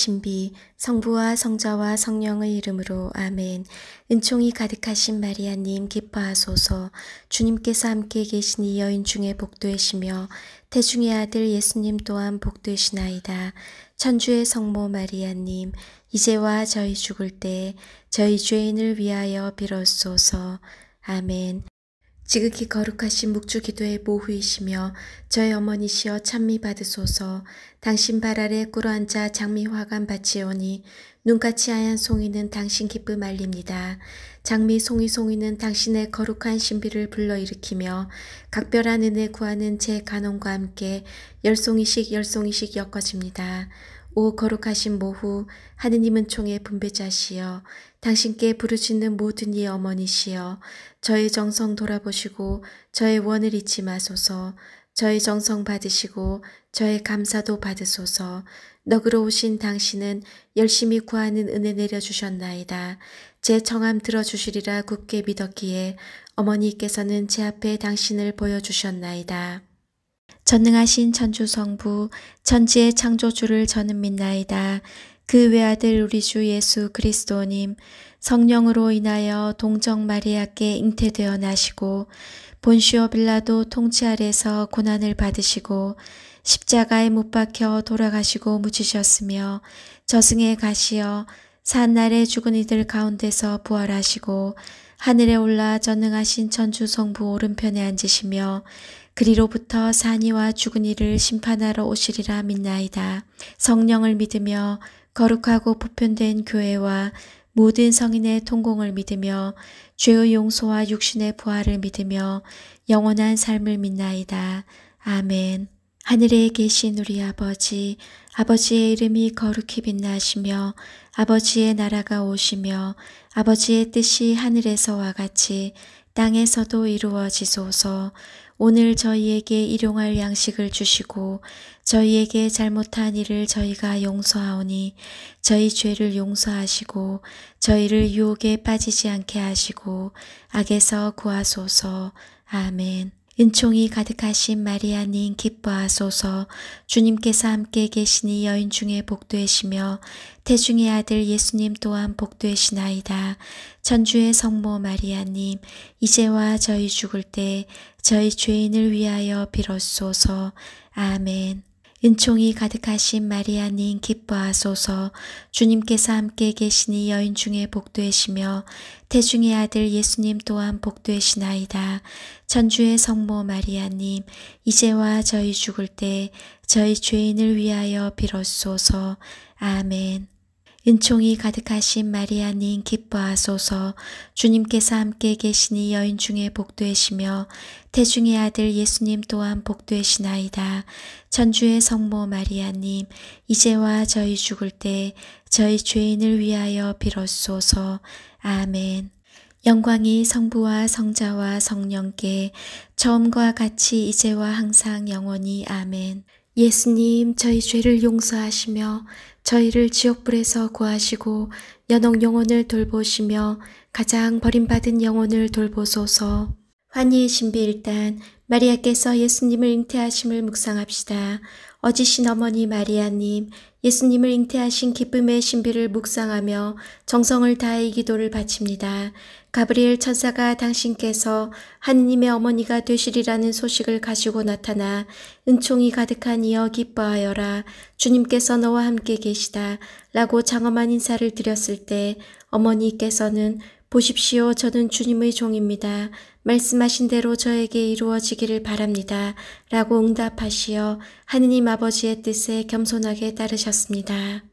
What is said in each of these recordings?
신비 성부와 성자와 성령의 이름으로 아멘. 은총이 가득하신 마리아님 기뻐하소서. 주님께서 함께 계시니 여인 중에 복되시며 태중의 아들 예수님 또한 복되시나이다. 천주의 성모 마리아님 이제와 저희 죽을 때 저희 죄인을 위하여 빌었소서. 아멘. 지극히 거룩하신 묵주 기도의 모후이시며 저희 어머니시여 찬미 받으소서 당신 발 아래 꿇어앉아 장미화관 바치오니 눈같이 하얀 송이는 당신 기쁨 알립니다. 장미 송이 송이는 당신의 거룩한 신비를 불러일으키며 각별한 은혜 구하는 제 간원과 함께 열송이씩 열송이씩 엮어집니다. 오 거룩하신 모후 하느님은 총의 분배자시여 당신께 부르짖는 모든 이 어머니시여 저의 정성 돌아보시고 저의 원을 잊지 마소서 저의 정성 받으시고 저의 감사도 받으소서 너그러우신 당신은 열심히 구하는 은혜 내려주셨나이다. 제 청함 들어주시리라 굳게 믿었기에 어머니께서는 제 앞에 당신을 보여주셨나이다. 전능하신 천주성부, 천지의 창조주를 저는 믿나이다. 그 외아들 우리 주 예수 그리스도님 성령으로 인하여 동정 마리아께 잉태되어 나시고 본시오 빌라도 통치 아래서 고난을 받으시고 십자가에 못 박혀 돌아가시고 묻히셨으며 저승에 가시어 산날에 죽은 이들 가운데서 부활하시고 하늘에 올라 전능하신 천주 성부 오른편에 앉으시며 그리로부터 산이와 죽은 이를 심판하러 오시리라 믿나이다. 성령을 믿으며 거룩하고 보편된 교회와 모든 성인의 통공을 믿으며 죄의 용서와 육신의 부활을 믿으며 영원한 삶을 믿나이다. 아멘. 하늘에 계신 우리 아버지, 아버지의 이름이 거룩히 빛나시며 아버지의 나라가 오시며 아버지의 뜻이 하늘에서와 같이 땅에서도 이루어지소서 오늘 저희에게 일용할 양식을 주시고 저희에게 잘못한 일을 저희가 용서하오니 저희 죄를 용서하시고 저희를 유혹에 빠지지 않게 하시고 악에서 구하소서. 아멘. 은총이 가득하신 마리아님 기뻐하소서 주님께서 함께 계시니 여인 중에 복되시며 태중의 아들 예수님 또한 복되시나이다. 천주의 성모 마리아님 이제와 저희 죽을 때 저희 죄인을 위하여 빌었소서. 아멘 은총이 가득하신 마리아님 기뻐하소서 주님께서 함께 계시니 여인 중에 복되시며 태중의 아들 예수님 또한 복되시나이다. 천주의 성모 마리아님 이제와 저희 죽을 때 저희 죄인을 위하여 빌었소서. 아멘 은총이 가득하신 마리아님 기뻐하소서 주님께서 함께 계시니 여인 중에 복되시며 태중의 아들 예수님 또한 복되시나이다. 천주의 성모 마리아님 이제와 저희 죽을 때 저희 죄인을 위하여 빌었소서. 아멘. 영광이 성부와 성자와 성령께 처음과 같이 이제와 항상 영원히 아멘. 예수님, 저희 죄를 용서하시며 저희를 지옥불에서 구하시고 연옥 영혼을 돌보시며 가장 버림받은 영혼을 돌보소서. 환희의 신비 일단 마리아께서 예수님을 잉태하심을 묵상합시다. 어지신 어머니 마리아님, 예수님을 잉태하신 기쁨의 신비를 묵상하며 정성을 다해 이 기도를 바칩니다. 가브리엘 천사가 당신께서 하느님의 어머니가 되시리라는 소식을 가지고 나타나 은총이 가득한 이어 기뻐하여라. 주님께서 너와 함께 계시다. 라고 장엄한 인사를 드렸을 때 어머니께서는 보십시오. 저는 주님의 종입니다. 말씀하신 대로 저에게 이루어지기를 바랍니다. 라고 응답하시어 하느님 아버지의 뜻에 겸손하게 따르셨습니다.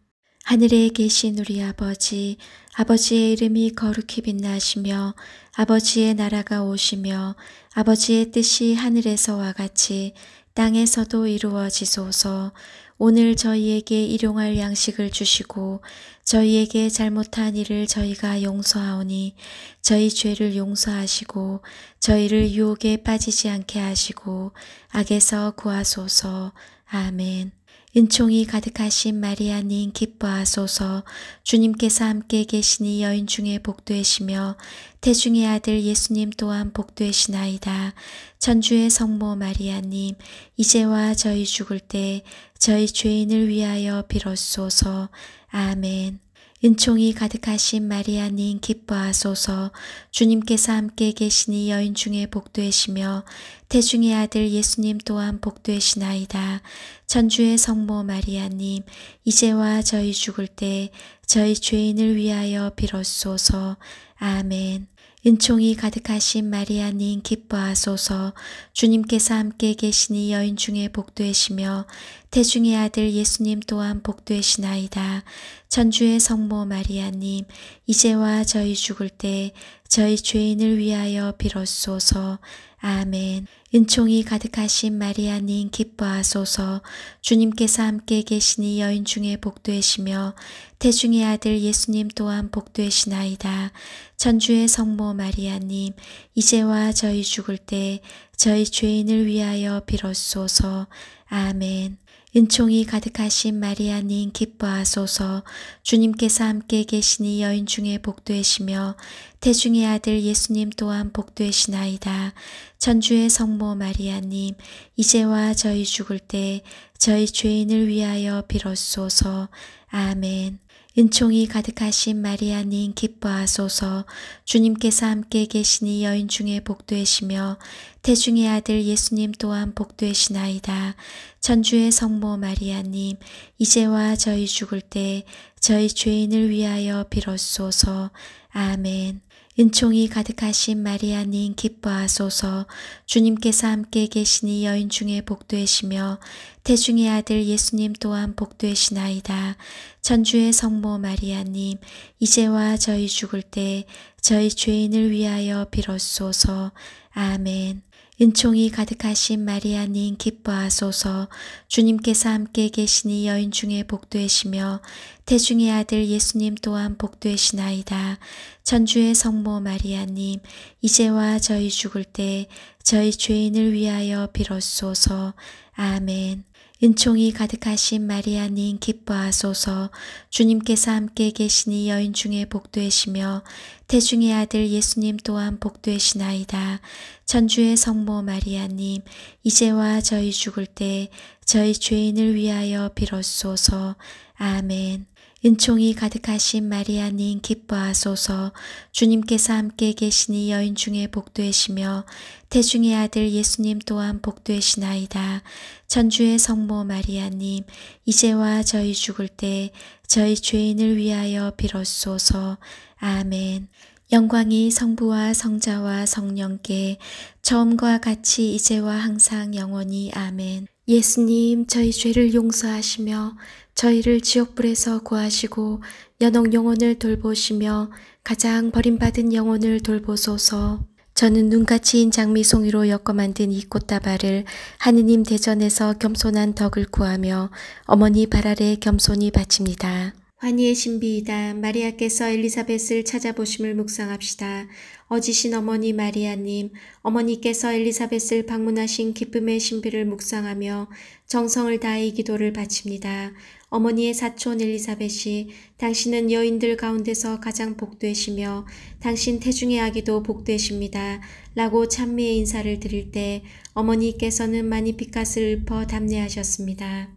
하늘에 계신 우리 아버지, 아버지의 이름이 거룩히 빛나시며 아버지의 나라가 오시며 아버지의 뜻이 하늘에서와 같이 땅에서도 이루어지소서 오늘 저희에게 일용할 양식을 주시고 저희에게 잘못한 일을 저희가 용서하오니 저희 죄를 용서하시고 저희를 유혹에 빠지지 않게 하시고 악에서 구하소서. 아멘. 은총이 가득하신 마리아님 기뻐하소서 주님께서 함께 계시니 여인 중에 복되시며 태중의 아들 예수님 또한 복되시나이다. 천주의 성모 마리아님 이제와 저희 죽을 때 저희 죄인을 위하여 빌었소서. 아멘 은총이 가득하신 마리아님 기뻐하소서 주님께서 함께 계시니 여인 중에 복되시며 태중의 아들 예수님 또한 복되시나이다. 천주의 성모 마리아님 이제와 저희 죽을 때 저희 죄인을 위하여 빌어소서 아멘 은총이 가득하신 마리아님 기뻐하소서 주님께서 함께 계시니 여인 중에 복되시며 태중의 아들 예수님 또한 복되시나이다. 천주의 성모 마리아님 이제와 저희 죽을 때 저희 죄인을 위하여 빌었소서 아멘. 은총이 가득하신 마리아님 기뻐하소서 주님께서 함께 계시니 여인 중에 복되시며 태중의 아들 예수님 또한 복되시나이다. 천주의 성모 마리아님 이제와 저희 죽을 때 저희 죄인을 위하여 빌어소서 아멘. 은총이 가득하신 마리아님 기뻐하소서 주님께서 함께 계시니 여인 중에 복되시며 태중의 아들 예수님 또한 복되시나이다. 천주의 성모 마리아님 이제와 저희 죽을 때 저희 죄인을 위하여 빌었소서. 아멘 은총이 가득하신 마리아님 기뻐하소서 주님께서 함께 계시니 여인 중에 복되시며 태중의 아들 예수님 또한 복되시나이다. 천주의 성모 마리아님 이제와 저희 죽을 때 저희 죄인을 위하여 빌었소서. 아멘 은총이 가득하신 마리아님 기뻐하소서 주님께서 함께 계시니 여인 중에 복되시며 태중의 아들 예수님 또한 복되시나이다. 천주의 성모 마리아님 이제와 저희 죽을 때 저희 죄인을 위하여 빌었소서. 아멘 은총이 가득하신 마리아님 기뻐하소서 주님께서 함께 계시니 여인 중에 복되시며 태중의 아들 예수님 또한 복되시나이다. 천주의 성모 마리아님 이제와 저희 죽을 때 저희 죄인을 위하여 빌었소서. 아멘. 은총이 가득하신 마리아님 기뻐하소서 주님께서 함께 계시니 여인 중에 복되시며 태중의 아들 예수님 또한 복되시나이다. 천주의 성모 마리아님 이제와 저희 죽을 때 저희 죄인을 위하여 빌었소서 아멘 은총이 가득하신 마리아님 기뻐하소서 주님께서 함께 계시니 여인 중에 복되시며 태중의 아들 예수님 또한 복되시나이다. 천주의 성모 마리아님 이제와 저희 죽을 때 저희 죄인을 위하여 빌었소서. 아멘. 영광이 성부와 성자와 성령께 처음과 같이 이제와 항상 영원히 아멘. 예수님, 저희 죄를 용서하시며 저희를 지옥불에서 구하시고 연옥 영혼을 돌보시며 가장 버림받은 영혼을 돌보소서. 저는 눈가치인 장미송이로 엮어 만든 이 꽃다발을 하느님 대전에서 겸손한 덕을 구하며 어머니 발 아래 겸손히 바칩니다. 환희의 신비이다. 마리아께서 엘리사벳을 찾아보심을 묵상합시다. 어지신 어머니 마리아님, 어머니께서 엘리사벳을 방문하신 기쁨의 신비를 묵상하며 정성을 다해 이 기도를 바칩니다. 어머니의 사촌 엘리사벳이 당신은 여인들 가운데서 가장 복되시며 당신 태중의 아기도 복되십니다. 라고 찬미의 인사를 드릴 때 어머니께서는 많이 피카스를 읊어 답례하셨습니다.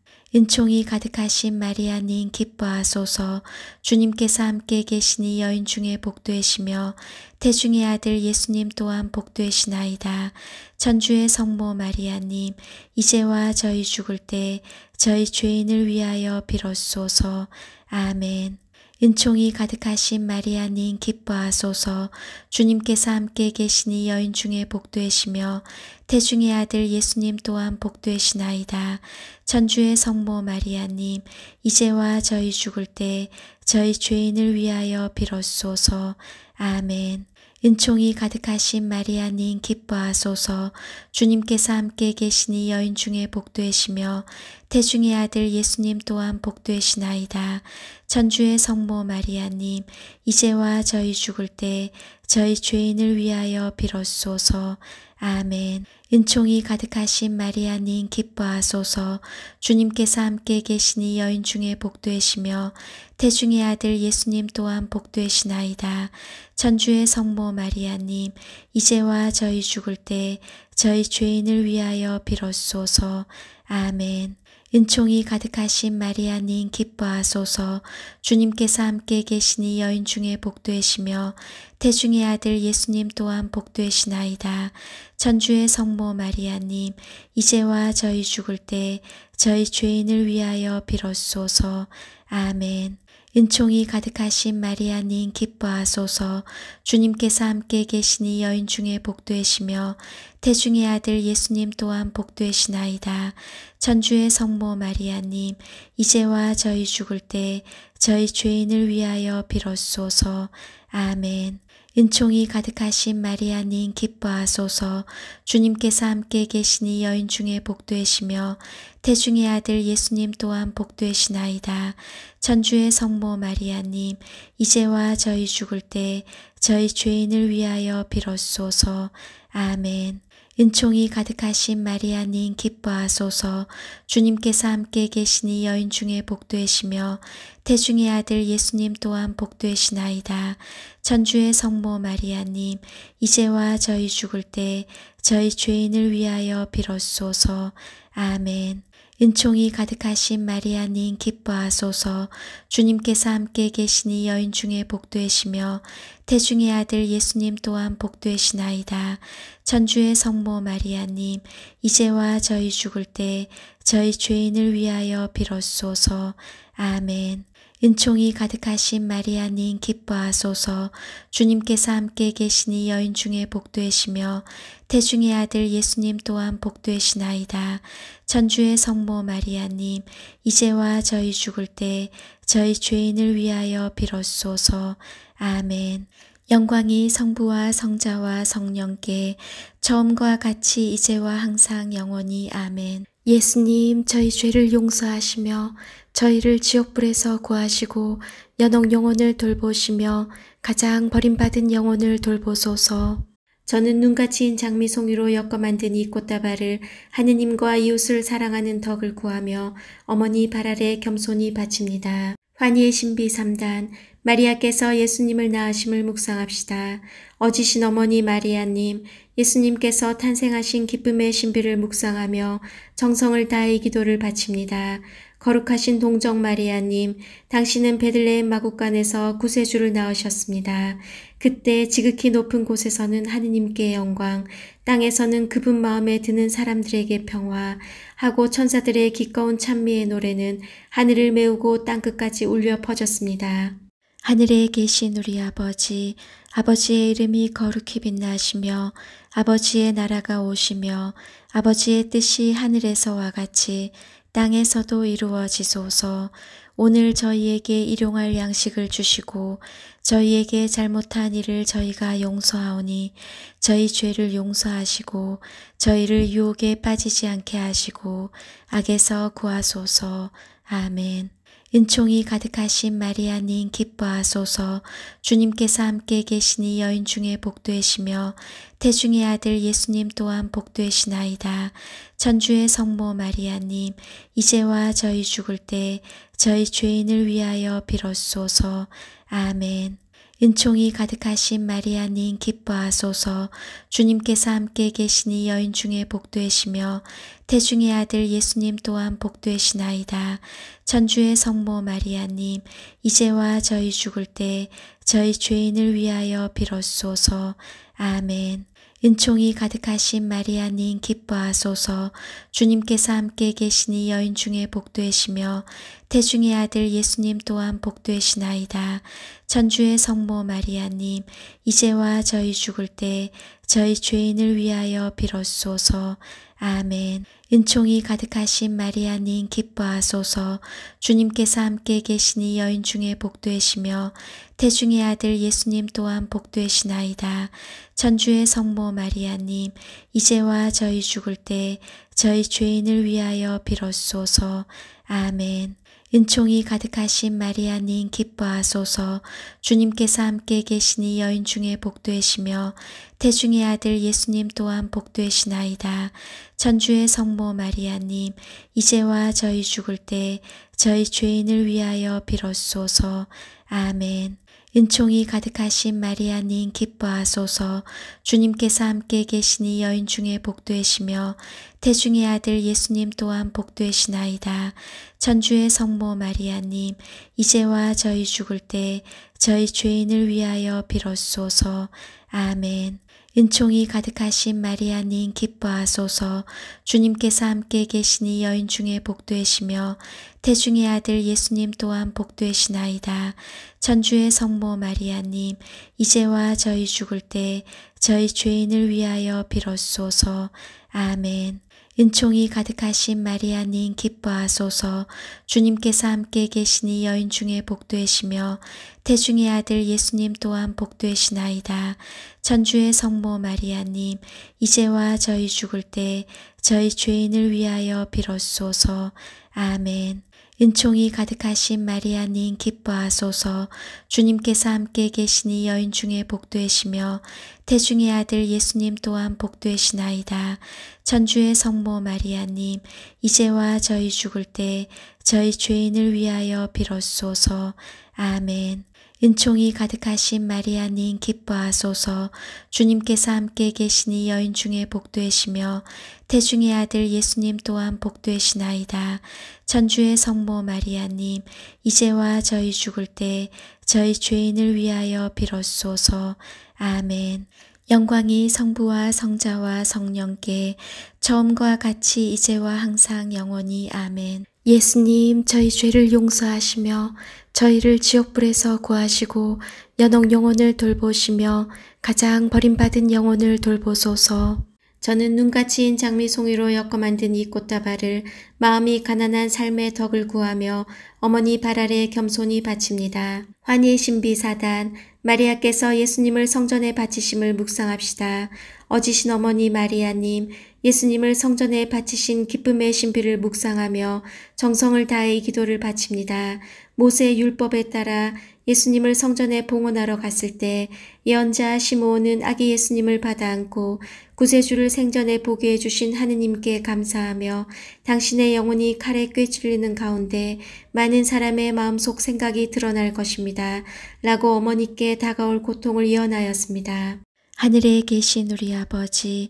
은총이 가득하신 마리아님 기뻐하소서 주님께서 함께 계시니 여인 중에 복되시며 태중의 아들 예수님 또한 복되시나이다. 천주의 성모 마리아님 이제와 저희 죽을 때 저희 죄인을 위하여 빌었소서. 아멘 은총이 가득하신 마리아님 기뻐하소서 주님께서 함께 계시니 여인 중에 복되시며 태중의 아들 예수님 또한 복되시나이다. 천주의 성모 마리아님 이제와 저희 죽을 때 저희 죄인을 위하여 빌었소서. 아멘 은총이 가득하신 마리아님 기뻐하소서 주님께서 함께 계시니 여인 중에 복되시며 태중의 아들 예수님 또한 복되시나이다. 천주의 성모 마리아님 이제와 저희 죽을 때 저희 죄인을 위하여 빌었소서. 아멘. 은총이 가득하신 마리아님 기뻐하소서. 주님께서 함께 계시니 여인 중에 복되시며 태중의 아들 예수님 또한 복되시나이다. 천주의 성모 마리아님 이제와 저희 죽을 때 저희 죄인을 위하여 빌었소서. 아멘. 은총이 가득하신 마리아님 기뻐하소서 주님께서 함께 계시니 여인 중에 복되시며 태중의 아들 예수님 또한 복되시나이다. 천주의 성모 마리아님 이제와 저희 죽을 때 저희 죄인을 위하여 빌었소서. 아멘 은총이 가득하신 마리아님 기뻐하소서 주님께서 함께 계시니 여인 중에 복되시며 태중의 아들 예수님 또한 복되시나이다. 천주의 성모 마리아님 이제와 저희 죽을 때 저희 죄인을 위하여 빌었소서. 아멘. 은총이 가득하신 마리아님 기뻐하소서 주님께서 함께 계시니 여인 중에 복되시며 태중의 아들 예수님 또한 복되시나이다. 전주의 성모 마리아님 이제와 저희 죽을 때 저희 죄인을 위하여 빌었소서. 아멘 은총이 가득하신 마리아님 기뻐하소서 주님께서 함께 계시니 여인 중에 복되시며 태중의 아들 예수님 또한 복되시나이다. 천주의 성모 마리아님 이제와 저희 죽을 때 저희 죄인을 위하여 빌었소서. 아멘 은총이 가득하신 마리아님 기뻐하소서 주님께서 함께 계시니 여인 중에 복되시며 태중의 아들 예수님 또한 복되시나이다. 천주의 성모 마리아님 이제와 저희 죽을 때 저희 죄인을 위하여 빌었소서. 아멘 은총이 가득하신 마리아님 기뻐하소서 주님께서 함께 계시니 여인 중에 복되시며 태중의 아들 예수님 또한 복되시나이다. 천주의 성모 마리아님 이제와 저희 죽을 때 저희 죄인을 위하여 빌었소서. 아멘. 영광이 성부와 성자와 성령께 처음과 같이 이제와 항상 영원히 아멘. 예수님 저희 죄를 용서하시며 저희를 지옥불에서 구하시고 연옥 영혼을 돌보시며 가장 버림받은 영혼을 돌보소서. 저는 눈가이인 장미송이로 엮어 만든 이 꽃다발을 하느님과 이웃을 사랑하는 덕을 구하며 어머니 발 아래 겸손히 바칩니다. 환희의 신비 3단 마리아께서 예수님을 낳으심을 묵상합시다. 어지신 어머니 마리아님, 예수님께서 탄생하신 기쁨의 신비를 묵상하며 정성을 다해 기도를 바칩니다. 거룩하신 동정 마리아님, 당신은 베들레헴 마곡간에서 구세주를 낳으셨습니다. 그때 지극히 높은 곳에서는 하느님께 영광, 땅에서는 그분 마음에 드는 사람들에게 평화, 하고 천사들의 기꺼운 찬미의 노래는 하늘을 메우고 땅끝까지 울려 퍼졌습니다. 하늘에 계신 우리 아버지, 아버지의 이름이 거룩히 빛나시며 아버지의 나라가 오시며 아버지의 뜻이 하늘에서와 같이 땅에서도 이루어지소서 오늘 저희에게 일용할 양식을 주시고 저희에게 잘못한 일을 저희가 용서하오니 저희 죄를 용서하시고 저희를 유혹에 빠지지 않게 하시고 악에서 구하소서 아멘. 은총이 가득하신 마리아님 기뻐하소서 주님께서 함께 계시니 여인 중에 복되시며 태중의 아들 예수님 또한 복되시나이다. 천주의 성모 마리아님 이제와 저희 죽을 때 저희 죄인을 위하여 빌었소서. 아멘 은총이 가득하신 마리아님 기뻐하소서 주님께서 함께 계시니 여인 중에 복되시며 태중의 아들 예수님 또한 복되시나이다. 천주의 성모 마리아님 이제와 저희 죽을 때 저희 죄인을 위하여 빌었소서. 아멘. 은총이 가득하신 마리아님 기뻐하소서 주님께서 함께 계시니 여인 중에 복되시며 태중의 아들 예수님 또한 복되시나이다. 천주의 성모 마리아님 이제와 저희 죽을 때 저희 죄인을 위하여 빌었소서. 아멘. 은총이 가득하신 마리아님 기뻐하소서 주님께서 함께 계시니 여인 중에 복되시며 태중의 아들 예수님 또한 복되시나이다. 천주의 성모 마리아님 이제와 저희 죽을 때 저희 죄인을 위하여 빌었소서. 아멘 은총이 가득하신 마리아님 기뻐하소서 주님께서 함께 계시니 여인 중에 복되시며 태중의 아들 예수님 또한 복되시나이다. 천주의 성모 마리아님 이제와 저희 죽을 때 저희 죄인을 위하여 빌었소서. 아멘. 은총이 가득하신 마리아님 기뻐하소서 주님께서 함께 계시니 여인 중에 복되시며 태중의 아들 예수님 또한 복되시나이다. 천주의 성모 마리아님 이제와 저희 죽을 때 저희 죄인을 위하여 빌었소서. 아멘. 은총이 가득하신 마리아님 기뻐하소서 주님께서 함께 계시니 여인 중에 복되시며 태중의 아들 예수님 또한 복되시나이다. 전주의 성모 마리아님 이제와 저희 죽을 때 저희 죄인을 위하여 빌었소서. 아멘 은총이 가득하신 마리아님 기뻐하소서 주님께서 함께 계시니 여인 중에 복되시며 태중의 아들 예수님 또한 복되시나이다. 천주의 성모 마리아님 이제와 저희 죽을 때 저희 죄인을 위하여 빌어소서 아멘. 은총이 가득하신 마리아님 기뻐하소서 주님께서 함께 계시니 여인 중에 복되시며 태중의 아들 예수님 또한 복되시나이다. 천주의 성모 마리아님 이제와 저희 죽을 때 저희 죄인을 위하여 빌었소서. 아멘. 은총이 가득하신 마리아님 기뻐하소서 주님께서 함께 계시니 여인 중에 복되시며 태중의 아들 예수님 또한 복되시나이다. 천주의 성모 마리아님, 이제와 저희 죽을 때 저희 죄인을 위하여 빌었소서. 아멘. 영광이 성부와 성자와 성령께 처음과 같이 이제와 항상 영원히 아멘. 예수님 저희 죄를 용서하시며 저희를 지옥불에서 구하시고 연옥 영혼을 돌보시며 가장 버림받은 영혼을 돌보소서. 저는 눈같이인 장미송이로 엮어 만든 이 꽃다발을 마음이 가난한 삶의 덕을 구하며 어머니 발 아래 겸손히 바칩니다. 환희 의 신비 사단 마리아께서 예수님을 성전에 바치심을 묵상합시다. 어지신 어머니 마리아님 예수님을 성전에 바치신 기쁨의 신비를 묵상하며 정성을 다해 기도를 바칩니다. 모세 율법에 따라 예수님을 성전에 봉헌하러 갔을 때 예언자 시므온 아기 예수님을 받아 안고 구세주를 생전에 보게 해주신 하느님께 감사하며 당신의 영혼이 칼에 꿰찔리는 가운데 많은 사람의 마음속 생각이 드러날 것입니다. 라고 어머니께 다가올 고통을 예언하였습니다. 하늘에 계신 우리 아버지,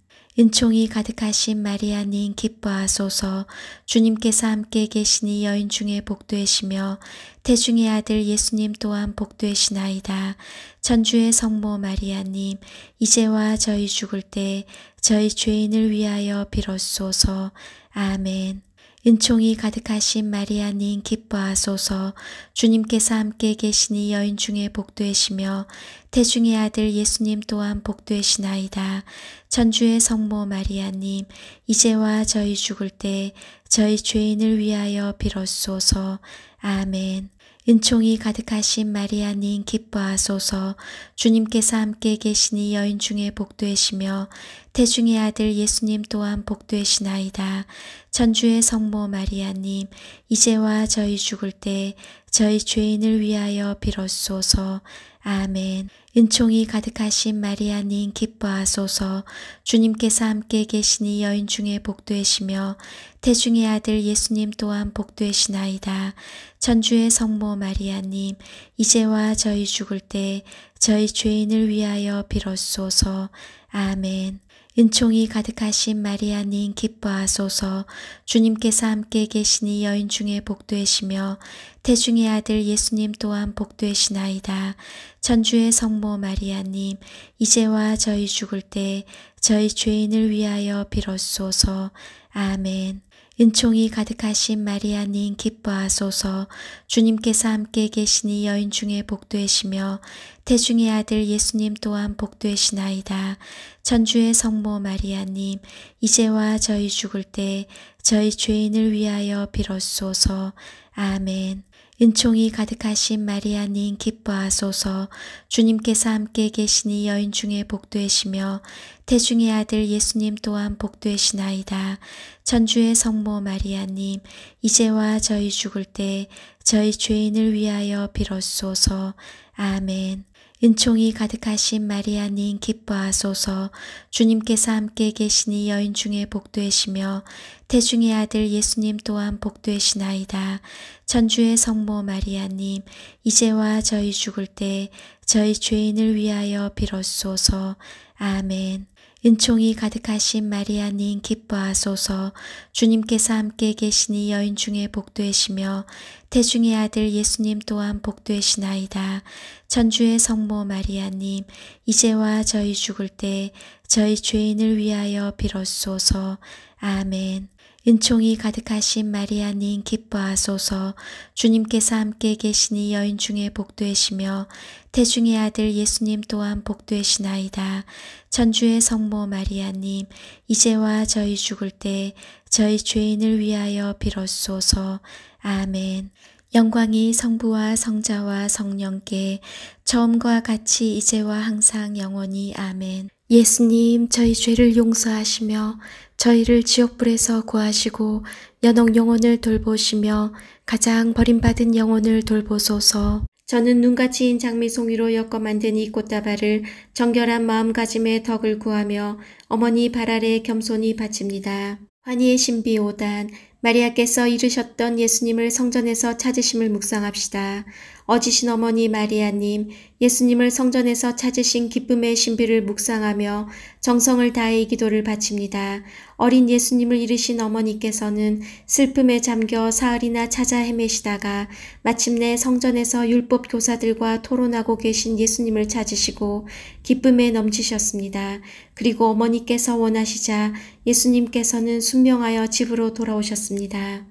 은총이 가득하신 마리아님 기뻐하소서 주님께서 함께 계시니 여인 중에 복되시며 태중의 아들 예수님 또한 복되시나이다. 천주의 성모 마리아님 이제와 저희 죽을 때 저희 죄인을 위하여 빌었소서. 아멘. 은총이 가득하신 마리아님 기뻐하소서 주님께서 함께 계시니 여인 중에 복되시며 태중의 아들 예수님 또한 복되시나이다. 천주의 성모 마리아님, 이제와 저희 죽을 때 저희 죄인을 위하여 빌었소서. 아멘. 은총이 가득하신 마리아님 기뻐하소서 주님께서 함께 계시니 여인 중에 복되시며 태중의 아들 예수님 또한 복되시나이다. 천주의 성모 마리아님 이제와 저희 죽을 때 저희 죄인을 위하여 빌었소서. 아멘. 은총이 가득하신 마리아님 기뻐하소서. 주님께서 함께 계시니 여인 중에 복되시며 태중의 아들 예수님 또한 복되시나이다. 천주의 성모 마리아님 이제와 저희 죽을 때 저희 죄인을 위하여 빌었소서. 아멘. 은총이 가득하신 마리아님 기뻐하소서 주님께서 함께 계시니 여인 중에 복되시며 태중의 아들 예수님 또한 복되시나이다. 천주의 성모 마리아님 이제와 저희 죽을 때 저희 죄인을 위하여 빌었소서. 아멘. 은총이 가득하신 마리아님 기뻐하소서 주님께서 함께 계시니 여인 중에 복되시며 태중의 아들 예수님 또한 복되시나이다. 천주의 성모 마리아님 이제와 저희 죽을 때 저희 죄인을 위하여 빌었소서. 아멘. 은총이 가득하신 마리아님 기뻐하소서 주님께서 함께 계시니 여인 중에 복되시며 태중의 아들 예수님 또한 복되시나이다. 천주의 성모 마리아님 이제와 저희 죽을 때 저희 죄인을 위하여 빌었소서. 아멘. 은총이 가득하신 마리아님 기뻐하소서 주님께서 함께 계시니 여인 중에 복되시며 태중의 아들 예수님 또한 복되시나이다. 천주의 성모 마리아님, 이제와 저희 죽을 때 저희 죄인을 위하여 빌었소서. 아멘. 은총이 가득하신 마리아님 기뻐하소서 주님께서 함께 계시니 여인 중에 복되시며 태중의 아들 예수님 또한 복되시나이다. 천주의 성모 마리아님 이제와 저희 죽을 때 저희 죄인을 위하여 빌었소서. 아멘. 은총이 가득하신 마리아님 기뻐하소서 주님께서 함께 계시니 여인 중에 복되시며 태중의 아들 예수님 또한 복되시나이다. 전주의 성모 마리아님 이제와 저희 죽을 때 저희 죄인을 위하여 빌었소서. 아멘. 영광이 성부와 성자와 성령께 처음과 같이 이제와 항상 영원히 아멘. 예수님 저희 죄를 용서하시며 저희를 지옥불에서 구하시고 연옥 영혼을 돌보시며 가장 버림받은 영혼을 돌보소서. 저는 눈같이인 장미송이로 엮어 만든 이 꽃다발을 정결한 마음가짐의 덕을 구하며 어머니 발 아래 겸손히 바칩니다. 환희의 신비 오단 마리아께서 이르셨던 예수님을 성전에서 찾으심을 묵상합시다. 어지신 어머니 마리아님, 예수님을 성전에서 찾으신 기쁨의 신비를 묵상하며 정성을 다해 이 기도를 바칩니다. 어린 예수님을 잃으신 어머니께서는 슬픔에 잠겨 사흘이나 찾아 헤매시다가 마침내 성전에서 율법 교사들과 토론하고 계신 예수님을 찾으시고 기쁨에 넘치셨습니다. 그리고 어머니께서 원하시자 예수님께서는 순명하여 집으로 돌아오셨습니다.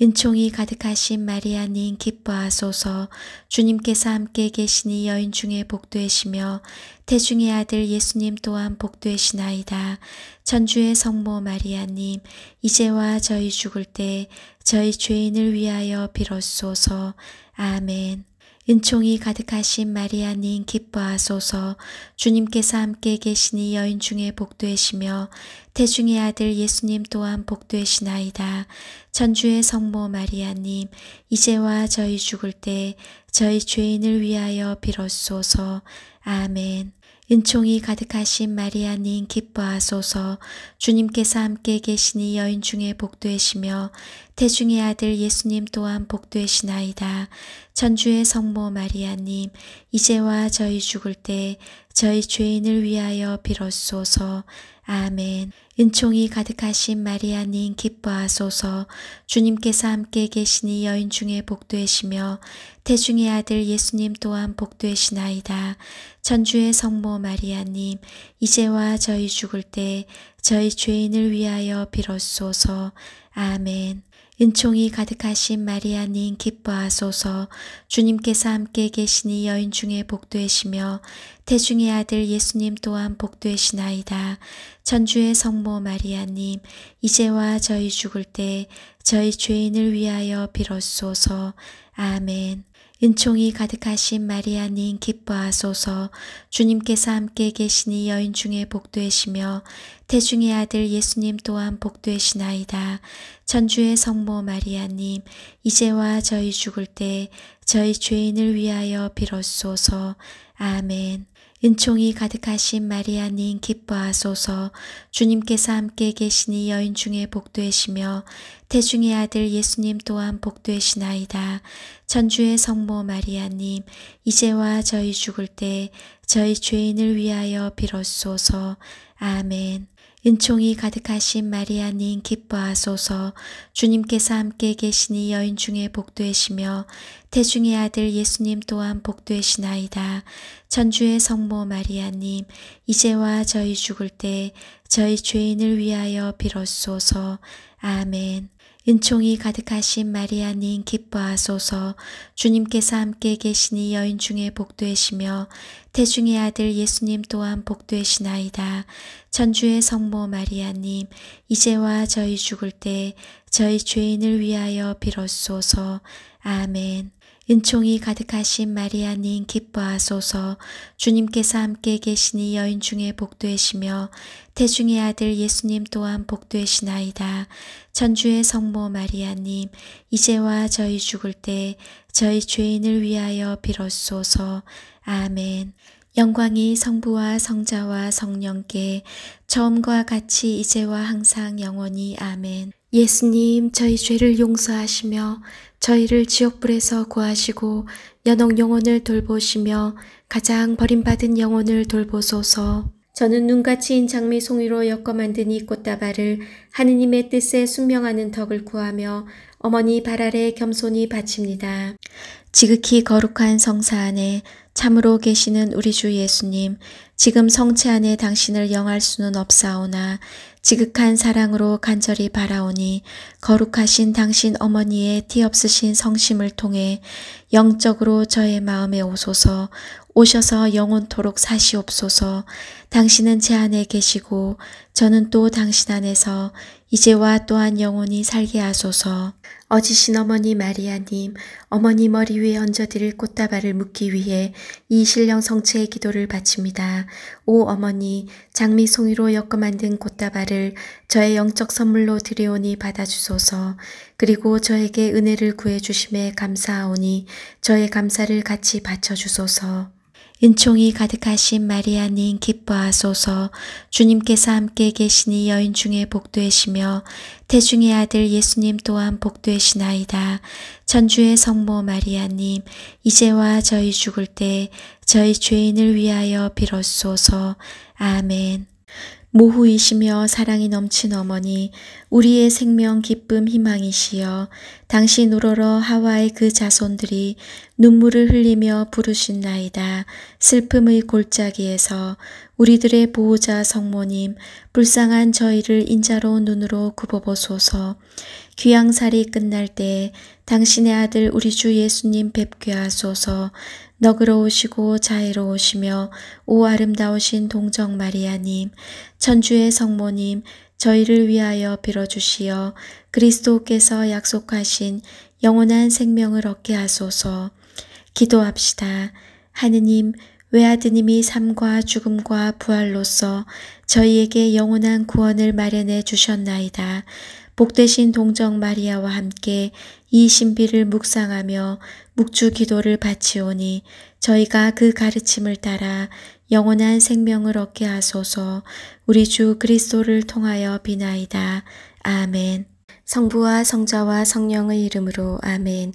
은총이 가득하신 마리아님 기뻐하소서 주님께서 함께 계시니 여인 중에 복되시며 태중의 아들 예수님 또한 복되시나이다. 천주의 성모 마리아님 이제와 저희 죽을 때 저희 죄인을 위하여 빌었소서. 아멘. 은총이 가득하신 마리아님 기뻐하소서 주님께서 함께 계시니 여인 중에 복되시며 태중의 아들 예수님 또한 복되시나이다. 천주의 성모 마리아님, 이제와 저희 죽을 때 저희 죄인을 위하여 빌었소서. 아멘. 은총이 가득하신 마리아님 기뻐하소서 주님께서 함께 계시니 여인 중에 복되시며 태중의 아들 예수님 또한 복되시나이다. 천주의 성모 마리아님 이제와 저희 죽을 때 저희 죄인을 위하여 빌었소서 아멘. 은총이 가득하신 마리아님 기뻐하소서 주님께서 함께 계시니 여인 중에 복되시며 태중의 아들 예수님 또한 복되시나이다. 천주의 성모 마리아님 이제와 저희 죽을 때 저희 죄인을 위하여 빌었소서. 아멘. 은총이 가득하신 마리아님 기뻐하소서 주님께서 함께 계시니 여인 중에 복되시며 태중의 아들 예수님 또한 복되시나이다. 천주의 성모 마리아님 이제와 저희 죽을 때 저희 죄인을 위하여 빌었소서. 아멘 은총이 가득하신 마리아님 기뻐하소서 주님께서 함께 계시니 여인 중에 복되시며 태중의 아들 예수님 또한 복되시나이다. 천주의 성모 마리아님 이제와 저희 죽을 때 저희 죄인을 위하여 빌었소서 아멘 은총이 가득하신 마리아님 기뻐하소서 주님께서 함께 계시니 여인 중에 복되시며 태중의 아들 예수님 또한 복되시나이다. 전주의 성모 마리아님 이제와 저희 죽을 때 저희 죄인을 위하여 빌었소서. 아멘 은총이 가득하신 마리아님 기뻐하소서 주님께서 함께 계시니 여인 중에 복되시며 태중의 아들 예수님 또한 복되시나이다. 천주의 성모 마리아님 이제와 저희 죽을 때 저희 죄인을 위하여 빌었소서. 아멘 은총이 가득하신 마리아님 기뻐하소서 주님께서 함께 계시니 여인 중에 복되시며 태중의 아들 예수님 또한 복되시나이다. 천주의 성모 마리아님 이제와 저희 죽을 때 저희 죄인을 위하여 빌었소서. 아멘 은총이 가득하신 마리아님 기뻐하소서 주님께서 함께 계시니 여인 중에 복되시며 태중의 아들 예수님 또한 복되시나이다. 천주의 성모 마리아님 이제와 저희 죽을 때 저희 죄인을 위하여 빌었소서. 아멘. 영광이 성부와 성자와 성령께 처음과 같이 이제와 항상 영원히 아멘. 예수님, 저희 죄를 용서하시며 저희를 지옥불에서 구하시고 연옥 영혼을 돌보시며 가장 버림받은 영혼을 돌보소서. 저는 눈가이인 장미 송이로 엮어 만든 이 꽃다발을 하느님의 뜻에 숙명하는 덕을 구하며 어머니 발 아래 겸손히 바칩니다. 지극히 거룩한 성사 안에 참으로 계시는 우리 주 예수님, 지금 성체 안에 당신을 영할 수는 없사오나 지극한 사랑으로 간절히 바라오니 거룩하신 당신 어머니의 티없으신 성심을 통해 영적으로 저의 마음에 오소서 오셔서 영원토록 사시옵소서 당신은 제 안에 계시고 저는 또 당신 안에서 이제와 또한 영원히 살게 하소서 어지신 어머니 마리아님, 어머니 머리 위에 얹어드릴 꽃다발을 묻기 위해 이 신령 성체의 기도를 바칩니다. 오 어머니, 장미 송이로 엮어 만든 꽃다발을 저의 영적 선물로 드리오니 받아주소서. 그리고 저에게 은혜를 구해주심에 감사하오니 저의 감사를 같이 바쳐주소서. 은총이 가득하신 마리아님 기뻐하소서 주님께서 함께 계시니 여인 중에 복되시며 태중의 아들 예수님 또한 복되시나이다. 천주의 성모 마리아님 이제와 저희 죽을 때 저희 죄인을 위하여 빌었소서. 아멘. 모후이시며 사랑이 넘친 어머니, 우리의 생명 기쁨 희망이시여 당신 우러러 하와의 그 자손들이 눈물을 흘리며 부르신 나이다. 슬픔의 골짜기에서 우리들의 보호자 성모님, 불쌍한 저희를 인자로운 눈으로 굽어보소서. 귀양살이 끝날 때 당신의 아들 우리 주 예수님 뵙게 하소서. 너그러우시고 자애로우시며 오 아름다우신 동정 마리아님, 천주의 성모님, 저희를 위하여 빌어주시어 그리스도께서 약속하신 영원한 생명을 얻게 하소서. 기도합시다. 하느님, 외아드님이 삶과 죽음과 부활로서 저희에게 영원한 구원을 마련해 주셨나이다. 복되신 동정 마리아와 함께 이 신비를 묵상하며 묵주 기도를 바치오니 저희가 그 가르침을 따라 영원한 생명을 얻게 하소서 우리 주 그리스도를 통하여 비나이다. 아멘. 성부와 성자와 성령의 이름으로 아멘.